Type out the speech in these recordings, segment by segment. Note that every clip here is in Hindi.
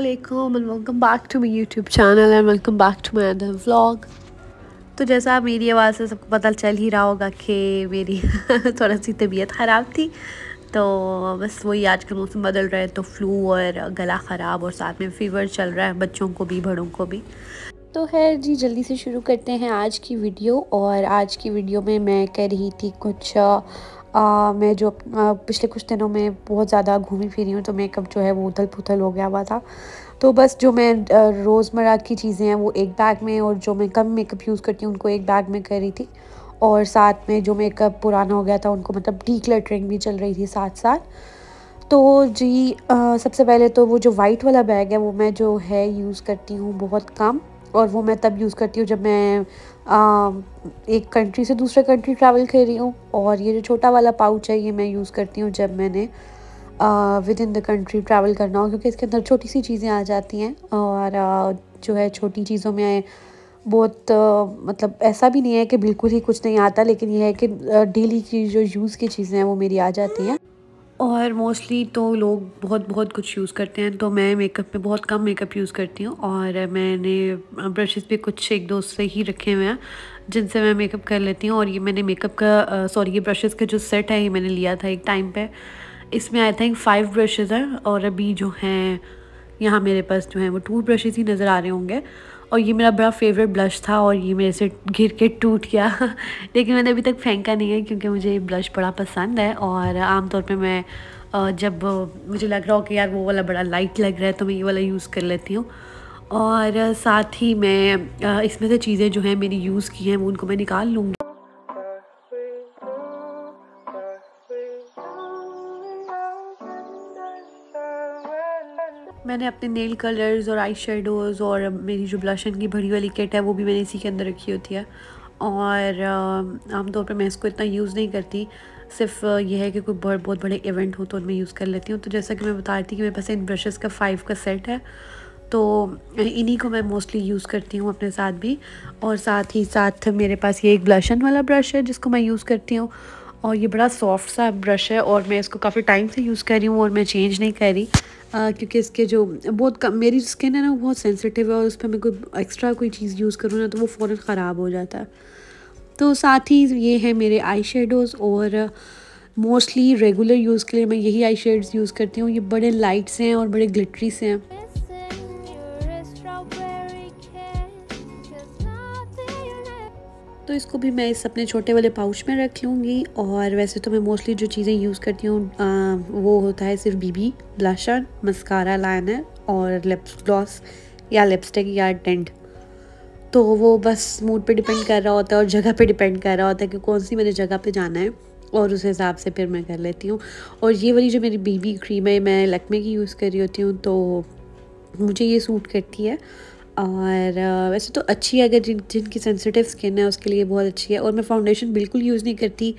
अल्लाम and welcome back to my YouTube channel and welcome back to my other vlog तो जैसा मेरी आवाज़ से सबको पता चल ही रहा होगा कि मेरी थोड़ा सी तबीयत ख़राब थी तो बस वही आज का मौसम बदल रहा है तो फ्लू और गला ख़राब और साथ में फीवर चल रहा है बच्चों को भी बड़ों को भी तो है जी जल्दी से शुरू करते हैं आज की वीडियो और आज की वीडियो में मैं कह रही थी कुछ आ, मैं जो आ, पिछले कुछ दिनों में बहुत ज़्यादा घूमी फिरी हूँ तो मेकअप जो है वो उथल पुथल हो गया हुआ था तो बस जो मैं रोज़मर्रा की चीज़ें हैं वो एक बैग में और जो मैं कम मेकअप यूज़ करती हूँ उनको एक बैग में कर रही थी और साथ में जो मेकअप पुराना हो गया था उनको मतलब डी क्लटरिंग भी चल रही थी साथ साथ तो जी आ, सबसे पहले तो वो जो वाइट वाला बैग है वो मैं जो है यूज़ करती हूँ बहुत कम और वो मैं तब यूज़ करती हूँ जब मैं आ, एक कंट्री से दूसरे कंट्री ट्रैवल कर रही हूँ और ये जो छोटा वाला पाउच है ये मैं यूज़ करती हूँ जब मैंने within the country travel करना हो क्योंकि इसके अंदर छोटी सी चीज़ें आ जाती हैं और आ, जो है छोटी चीज़ों में बहुत आ, मतलब ऐसा भी नहीं है कि बिल्कुल ही कुछ नहीं आता लेकिन यह है कि डेली की जो यूज़ की चीज़ें हैं वो मेरी आ जाती हैं और मोस्टली तो लोग बहुत बहुत कुछ यूज़ करते हैं तो मैं मेकअप में बहुत कम मेकअप यूज़ करती हूँ और मैंने ब्रशेस भी कुछ एक दो से ही रखे हुए हैं जिनसे मैं मेकअप कर लेती हूँ और ये मैंने मेकअप का सॉरी ये ब्रशेस का जो सेट है ये मैंने लिया था एक टाइम पे इसमें आई थिंक फाइव ब्रशेज़ हैं और अभी जो हैं यहाँ मेरे पास जो हैं वो टू ब्रशेज़ ही नज़र आ रहे होंगे और ये मेरा बड़ा फेवरेट ब्लश था और ये मेरे से घिर के टूट गया लेकिन मैंने अभी तक फेंका नहीं है क्योंकि मुझे ये ब्लश बड़ा पसंद है और आमतौर पर मैं जब मुझे लग रहा हो कि यार वो वाला बड़ा लाइट लग रहा है तो मैं ये वाला यूज़ कर लेती हूँ और साथ ही मैं इसमें से चीज़ें जो हैं मेरी यूज़ की हैं वो उनको मैं निकाल लूँगी मैंने अपने नेल कलर्स और आई शेडोज़ और मेरी जो ब्लशन की भरी वाली किट है वो भी मैंने इसी के अंदर रखी होती है और आमतौर पर मैं इसको इतना यूज़ नहीं करती सिर्फ यह है कि कोई बहुत बहुत बड़े इवेंट हो तो उनमें यूज़ कर लेती हूँ तो जैसा कि मैं बता रही थी कि मेरे पास इन ब्रशेस का फ़ाइव का सेट है तो इन्हीं को मैं मोस्टली यूज़ करती हूँ अपने साथ भी और साथ ही साथ मेरे पास ये एक ब्लशन वाला ब्रश है जिसको मैं यूज़ करती हूँ और ये बड़ा सॉफ्ट सा ब्रश है और मैं इसको काफ़ी टाइम से यूज़ कर रही हूँ और मैं चेंज नहीं कर रही आ, क्योंकि इसके जो बहुत कम मेरी स्किन है ना बहुत सेंसिटिव है और उस पर मैं कोई एक्स्ट्रा कोई चीज़ यूज़ करूँ ना तो वो फ़ौर ख़राब हो जाता है तो साथ ही ये है मेरे आई शेडोज़ और मोस्टली रेगुलर यूज़ के लिए मैं यही आई यूज़ करती हूँ ये बड़े लाइट से हैं और बड़े ग्लिटरी से हैं तो इसको भी मैं इस अपने छोटे वाले पाउच में रख लूँगी और वैसे तो मैं मोस्टली जो चीज़ें यूज़ करती हूँ वो होता है सिर्फ बीबी ब्लशर मस्कारा लाइनर और लिप्स ग्लॉस या लिपस्टिक या टेंट तो वो बस मूड पे डिपेंड कर रहा होता है और जगह पे डिपेंड कर रहा होता है कि कौन सी मैंने जगह पे जाना है और उस हिसाब से फिर मैं कर लेती हूँ और ये वाली जो मेरी बीबी क्रीम है मैं लकमे की यूज़ कर रही होती हूँ तो मुझे ये सूट करती है और वैसे तो अच्छी है अगर जिन जिनकी सेंसिटिव स्किन है उसके लिए बहुत अच्छी है और मैं फाउंडेशन बिल्कुल यूज़ नहीं करती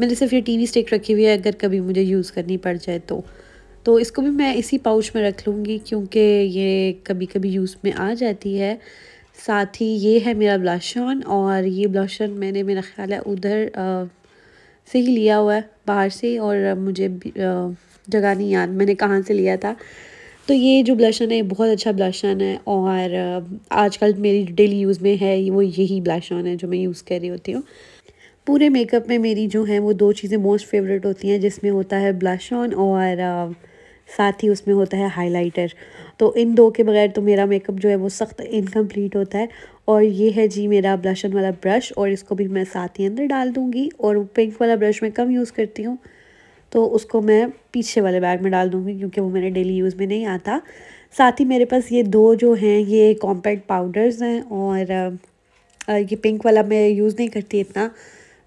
मैंने सिर्फ ये टीवी स्टिक रखी हुई है अगर कभी मुझे यूज़ करनी पड़ जाए तो तो इसको भी मैं इसी पाउच में रख लूँगी क्योंकि ये कभी कभी यूज़ में आ जाती है साथ ही ये है मेरा ब्लाशन और ये ब्लाशन मैंने मेरा ख्याल है उधर आ, से ही लिया हुआ है बाहर से और मुझे जगह नहीं याद मैंने कहाँ से लिया था तो ये जो ब्लशन है बहुत अच्छा ब्लशन है और आजकल मेरी डेली यूज़ में है वो यही ब्लशन है जो मैं यूज़ कर रही होती हूँ पूरे मेकअप में मेरी जो है वो दो चीज़ें मोस्ट फेवरेट होती हैं जिसमें होता है ब्लश ऑन और साथ ही उसमें होता है हाइलाइटर तो इन दो के बगैर तो मेरा मेकअप जो है वो सख्त इनकम्प्लीट होता है और ये है जी मेरा ब्लशन वाला ब्रश और इसको भी मैं साथ ही अंदर डाल दूँगी और पिंक वाला ब्रश मैं कम यूज़ करती हूँ तो उसको मैं पीछे वाले बैग में डाल दूँगी क्योंकि वो मेरे डेली यूज़ में नहीं आता साथ ही मेरे पास ये दो जो हैं ये कॉम्पैक्ट पाउडर्स हैं और ये पिंक वाला मैं यूज़ नहीं करती इतना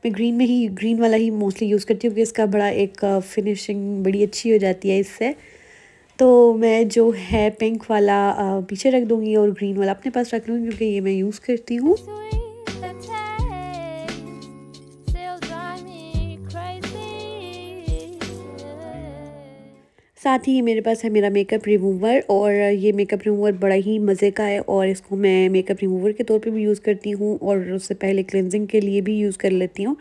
मैं ग्रीन में ही ग्रीन वाला ही मोस्टली यूज़ करती हूँ क्योंकि इसका बड़ा एक फिनिशिंग बड़ी अच्छी हो जाती है इससे तो मैं जो है पिंक वाला पीछे रख दूँगी और ग्रीन वाला अपने पास रख लूँगी क्योंकि ये मैं यूज़ करती हूँ साथ ही मेरे पास है मेरा मेकअप रिमूवर और ये मेकअप रिमूवर बड़ा ही मज़े का है और इसको मैं मेकअप रिमूवर के तौर पे भी यूज़ करती हूँ और उससे पहले क्लिनजिंग के लिए भी यूज़ कर लेती हूँ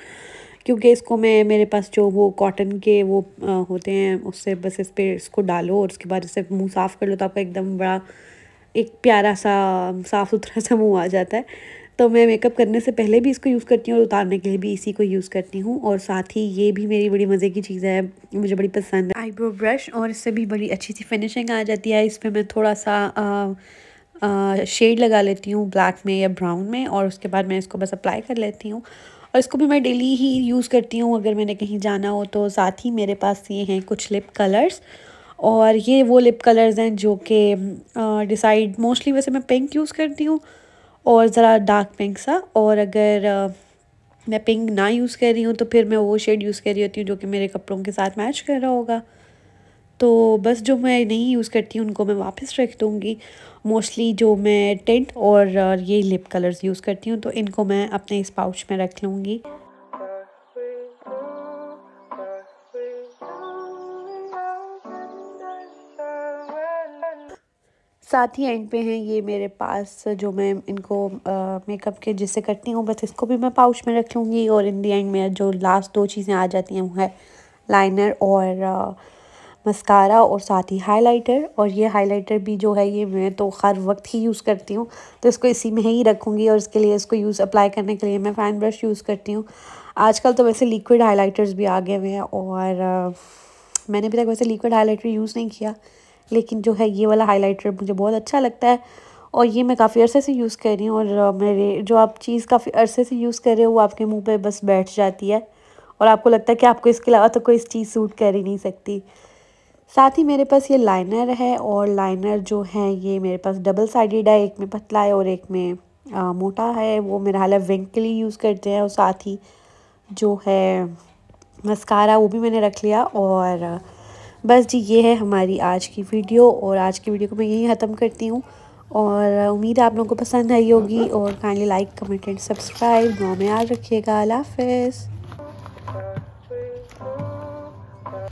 क्योंकि इसको मैं मेरे पास जो वो कॉटन के वो आ, होते हैं उससे बस इस पर इसको डालो और उसके बाद इसे मुँह साफ़ कर लो तो आपका एकदम बड़ा एक प्यारा सा साफ़ सुथरा सा मुँह आ जाता है तो मैं मेकअप करने से पहले भी इसको यूज़ करती हूँ और उतारने के लिए भी इसी को यूज़ करती हूँ और साथ ही ये भी मेरी बड़ी मज़े की चीज़ है मुझे बड़ी पसंद है आईब्रो ब्रश और इससे भी बड़ी अच्छी सी फिनिशिंग आ जाती है इस पर मैं थोड़ा सा आ, शेड लगा लेती हूँ ब्लैक में या ब्राउन में और उसके बाद मैं इसको बस अप्लाई कर लेती हूँ और इसको भी मैं डेली ही यूज़ करती हूँ अगर मैंने कहीं जाना हो तो साथ ही मेरे पास ये हैं कुछ लिप कलर्स और ये वो लिप कलर्स हैं जो कि डिसाइड मोस्टली वैसे मैं पिंक यूज़ करती हूँ और ज़रा डार्क पिंक सा और अगर मैं पिंक ना यूज़ कर रही हूँ तो फिर मैं वो शेड यूज़ कर रही होती हूँ जो कि मेरे कपड़ों के साथ मैच कर रहा होगा तो बस जो मैं नहीं यूज़ करती हूँ उनको मैं वापस रख दूँगी मोस्टली जो मैं टेंट और ये लिप कलर्स यूज़ करती हूँ तो इनको मैं अपने इस पाउच में रख लूँगी साथ ही एंड पे हैं ये मेरे पास जो मैं इनको मेकअप के जिससे करती हूँ बस इसको भी मैं पाउच में रख लूँगी और इन दी एंड में जो लास्ट दो चीज़ें आ जाती हैं वो है लाइनर और आ, मस्कारा और साथ ही हाइलाइटर और ये हाइलाइटर भी जो है ये मैं तो हर वक्त ही यूज़ करती हूँ तो इसको इसी में ही रखूँगी और इसके लिए इसको यूज़ अप्लाई करने के लिए मैं फ़ैन ब्रश यूज़ करती हूँ आजकल तो वैसे लिक्विड हाइलाइटर्स भी आ गए हुए हैं और आ, मैंने अभी तक वैसे लिक्विड हाइलाइटर यूज़ नहीं किया लेकिन जो है ये वाला हाइलाइटर मुझे बहुत अच्छा लगता है और ये मैं काफ़ी अरसे से यूज़ कर रही हूँ और मेरे जो आप चीज़ काफ़ी अरसे से यूज़ कर रहे हो वो आपके मुंह पे बस बैठ जाती है और आपको लगता है कि आपको इसके अलावा तो कोई इस चीज़ सूट कर ही नहीं सकती साथ ही मेरे पास ये लाइनर है और लाइनर जो है ये मेरे पास डबल साइडेड है एक में पतला है और एक में आ, मोटा है वो मेरा हाल विंक के लिए यूज़ करते हैं और साथ ही जो है मस्कारा वो भी मैंने रख लिया और बस जी ये है हमारी आज की वीडियो और आज की वीडियो को मैं यहीं ख़त्म करती हूँ और उम्मीद है आप लोगों को पसंद आई होगी और kindly like comment and subscribe गाँव में याद रखिएगा अल्लाह हाफिज़